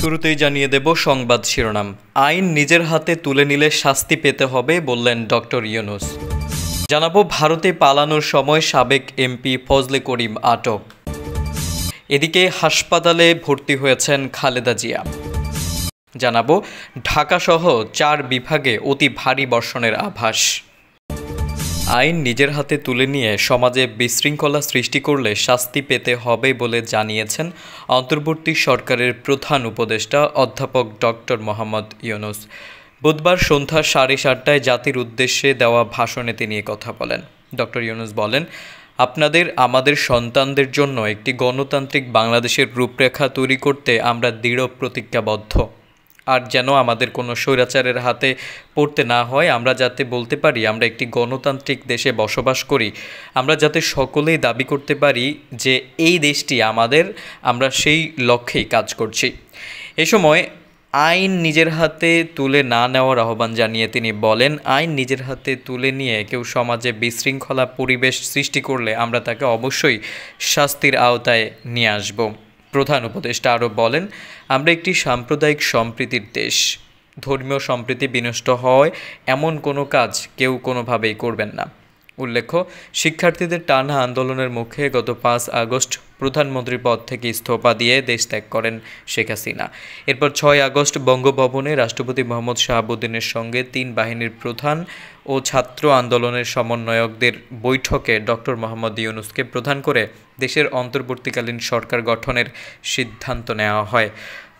শুরুতেই জানিয়ে দেব সংবাদ শিরোনাম আইন নিজের হাতে তুলে নিলে শাস্তি পেতে হবে বললেন ডক্টর ইউনুস জানাবো ভারতে পালানোর সময় সাবেক এমপি ফজলে করিম আটক এদিকে হাসপাতালে ভর্তি হয়েছেন খালেদা জিয়া জানাবো ঢাকাসহ চার বিভাগে অতি ভারী বর্ষণের আভাস আইন নিজের হাতে তুলে নিয়ে সমাজে বিশৃঙ্খলা সৃষ্টি করলে শাস্তি পেতে হবে বলে জানিয়েছেন অন্তর্বর্তী সরকারের প্রধান উপদেষ্টা অধ্যাপক ডক্টর মোহাম্মদ ইউনুস বুধবার সন্ধ্যা সাড়ে সাতটায় জাতির উদ্দেশ্যে দেওয়া ভাষণে তিনি কথা বলেন ডক্টর ইউনুস বলেন আপনাদের আমাদের সন্তানদের জন্য একটি গণতান্ত্রিক বাংলাদেশের রূপরেখা তৈরি করতে আমরা দৃঢ় প্রতিজ্ঞাবদ্ধ আর যেন আমাদের কোনো স্বৈরাচারের হাতে পড়তে না হয় আমরা যাতে বলতে পারি আমরা একটি গণতান্ত্রিক দেশে বসবাস করি আমরা যাতে সকলেই দাবি করতে পারি যে এই দেশটি আমাদের আমরা সেই লক্ষ্যেই কাজ করছি এ সময় আইন নিজের হাতে তুলে না নেওয়ার আহ্বান জানিয়ে তিনি বলেন আইন নিজের হাতে তুলে নিয়ে কেউ সমাজে বিশৃঙ্খলা পরিবেশ সৃষ্টি করলে আমরা তাকে অবশ্যই শাস্তির আওতায় নিয়ে আসবো প্রধান উপদেষ্টা আরও বলেন আমরা একটি সাম্প্রদায়িক সম্প্রীতির দেশ ধর্মীয় সম্প্রীতি বিনষ্ট হয় এমন কোনো কাজ কেউ কোনোভাবেই করবেন না উল্লেখ্য শিক্ষার্থীদের টানা আন্দোলনের মুখে গত পাঁচ আগস্ট প্রধানমন্ত্রী পদ থেকে ইস্তফা দিয়ে দেশ ত্যাগ করেন শেখ হাসিনা এরপর ছয় আগস্ট বঙ্গভবনে রাষ্ট্রপতি মোহাম্মদ শাহাবুদ্দিনের সঙ্গে তিন বাহিনীর প্রধান ও ছাত্র আন্দোলনের সমন্বয়কদের বৈঠকে ডক্টর মোহাম্মদ ইউনুসকে প্রধান করে দেশের অন্তর্বর্তীকালীন সরকার গঠনের সিদ্ধান্ত নেওয়া হয়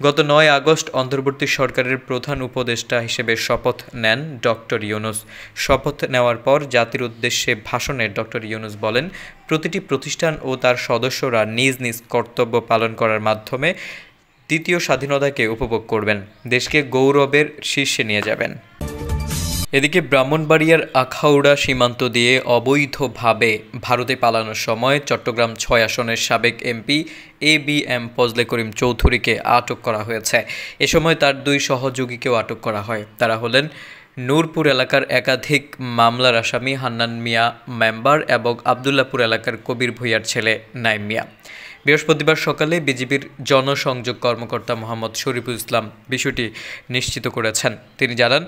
গত নয় আগস্ট অন্তর্বর্তী সরকারের প্রধান উপদেষ্টা হিসেবে শপথ নেন ডক্টর ইউনুস শপথ নেওয়ার পর জাতির উদ্দেশ্যে ভাষণে ডক্টর ইউনুস বলেন প্রতিটি প্রতিষ্ঠান ও তার সদস্যরা নিজ নিজ কর্তব্য পালন করার মাধ্যমে দ্বিতীয় স্বাধীনতাকে উপভোগ করবেন দেশকে গৌরবের শীর্ষে নিয়ে যাবেন এদিকে ব্রাহ্মণবাড়িয়ার আখাউড়া সীমান্ত দিয়ে অবৈধভাবে ভারতে পালানোর সময় চট্টগ্রাম ছয় আসনের সাবেক MP A B M Fazle Karim চৌধুরীকে আটক করা হয়েছে এ সময় তার দুই সহযোগীকেও আটক করা হয় তারা হলেন নূরপুর এলাকার একাধিক মামলার আসামি হান্নান মিয়া মেম্বার এবং আবদুল্লাপুর এলাকার কবির ভুইয়ার ছেলে নাইম মিয়া বৃহস্পতিবার সকালে বিজেপির জনসংযোগ কর্মকর্তা মোহাম্মদ শরীফুল ইসলাম বিষয়টি নিশ্চিত করেছেন তিনি জানান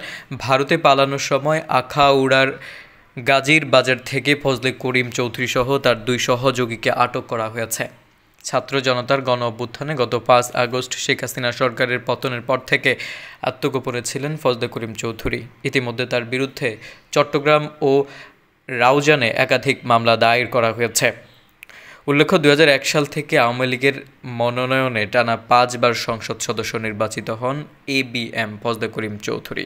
ভারতে পালানোর সময় আখাউড়ার গাজীর বাজার থেকে ফজলে করিম চৌধুরী সহ তার দুই সহযোগীকে আটক করা হয়েছে ছাত্র জনতার গণ অভ্যুত্থানে গত পাঁচ আগস্ট শেখ হাসিনা সরকারের পতনের পর থেকে আত্মগোপনে ছিলেন ফজলে করিম চৌধুরী ইতিমধ্যে তার বিরুদ্ধে চট্টগ্রাম ও রাউজানে একাধিক মামলা দায়ের করা হয়েছে উল্লেখ্য দু সাল থেকে আওয়ামী লীগের মনোনয়নে টানা পাঁচবার সংসদ সদস্য নির্বাচিত হন A B M Fazle Karim Chowdhury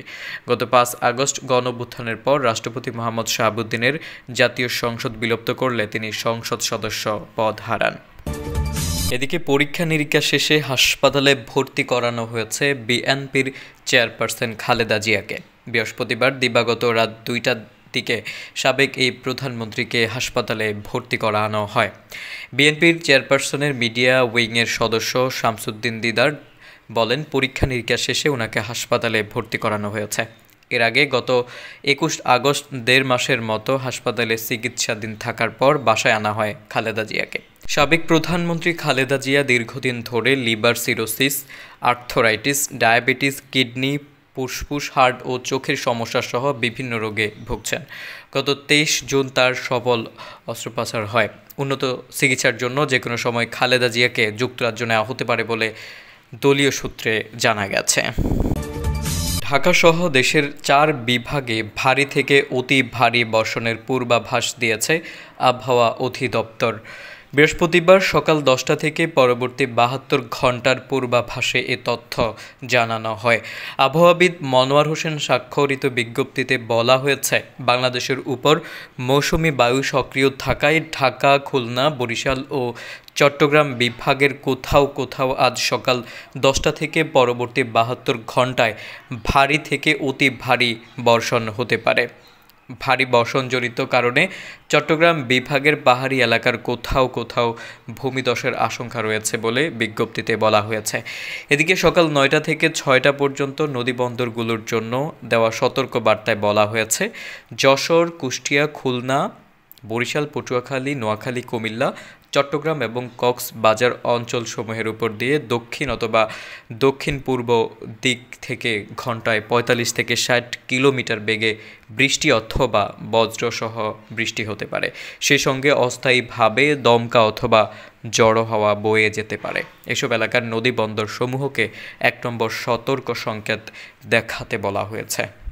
গত পাঁচ আগস্ট গণভ্যুত্থানের পর রাষ্ট্রপতি মোহাম্মদ শাহাবুদ্দিনের জাতীয় সংসদ বিলুপ্ত করলে তিনি সংসদ সদস্য পদ হারান এদিকে পরীক্ষা নিরীক্ষা শেষে হাসপাতালে ভর্তি করানো হয়েছে বিএনপির চেয়ারপারসন খালেদা জিয়াকে বৃহস্পতিবার দিবাগত রাত দুইটা ব্যক্তিকে সাবেক এই প্রধানমন্ত্রীকে হাসপাতালে ভর্তি করানো হয় বিএনপির চেয়ারপারসনের মিডিয়া উইংয়ের সদস্য শামসুদ্দিন দিদার বলেন পরীক্ষা নিরীক্ষা শেষে ওনাকে হাসপাতালে ভর্তি করানো হয়েছে এর আগে গত একুশ আগস্ট দেড় মাসের মতো হাসপাতালে চিকিৎসাধীন থাকার পর বাসায় আনা হয় খালেদা জিয়াকে সাবেক প্রধানমন্ত্রী খালেদা জিয়া দীর্ঘদিন ধরে liver cirrhosis arthritis diabetes kidney ফুসফুস হার্ট ও চোখের সমস্যাসহ বিভিন্ন রোগে ভুগছেন গত তেইশ জুন তার সফল অস্ত্রোপচার হয় উন্নত চিকিৎসার জন্য যে কোনো সময় খালেদা জিয়াকে যুক্তরাজ্য নেওয়া হতে পারে বলে দলীয় সূত্রে জানা গেছে ঢাকাসহ দেশের চার বিভাগে ভারী থেকে অতি ভারী বর্ষণের পূর্বাভাস দিয়েছে আবহাওয়া অধিদপ্তর বৃহস্পতিবার সকাল দশটা থেকে পরবর্তী বাহাত্তর ঘন্টার পূর্বাভাসে এ তথ্য জানানো হয় আবহাওয়াবিদ মনোয়ার হোসেন স্বাক্ষরিত বিজ্ঞপ্তিতে বলা হয়েছে বাংলাদেশের উপর মৌসুমি বায়ু সক্রিয় থাকায় ঢাকা খুলনা বরিশাল ও চট্টগ্রাম বিভাগের কোথাও কোথাও আজ সকাল দশটা থেকে পরবর্তী বাহাত্তর ঘন্টায় ভারী থেকে অতি ভারী বর্ষণ হতে পারে ভারী বর্ষণজনিত কারণে চট্টগ্রাম বিভাগের পাহাড়ি এলাকার কোথাও কোথাও ভূমিধসের আশঙ্কা রয়েছে বলে বিজ্ঞপ্তিতে বলা হয়েছে এদিকে সকাল নয়টা থেকে ছয়টা পর্যন্ত নদীবন্দরগুলোর জন্য দেওয়া সতর্ক বার্তায় বলা হয়েছে যশোর কুষ্টিয়া খুলনা বরিশাল পটুয়াখালী নোয়াখালী কুমিল্লা চট্টগ্রাম এবং কক্সবাজার অঞ্চলসমূহের উপর দিয়ে দক্ষিণ অথবা দক্ষিণ পূর্ব দিক থেকে ঘন্টায় ৪৫ থেকে ষাট কিলোমিটার বেগে বৃষ্টি অথবা বজ্রসহ বৃষ্টি হতে পারে সেই সঙ্গে অস্থায়ীভাবে দমকা অথবা জড়ো হওয়া বয়ে যেতে পারে এসব এলাকার নদী বন্দর সমূহকে এক নম্বর সতর্ক সংকেত দেখাতে বলা হয়েছে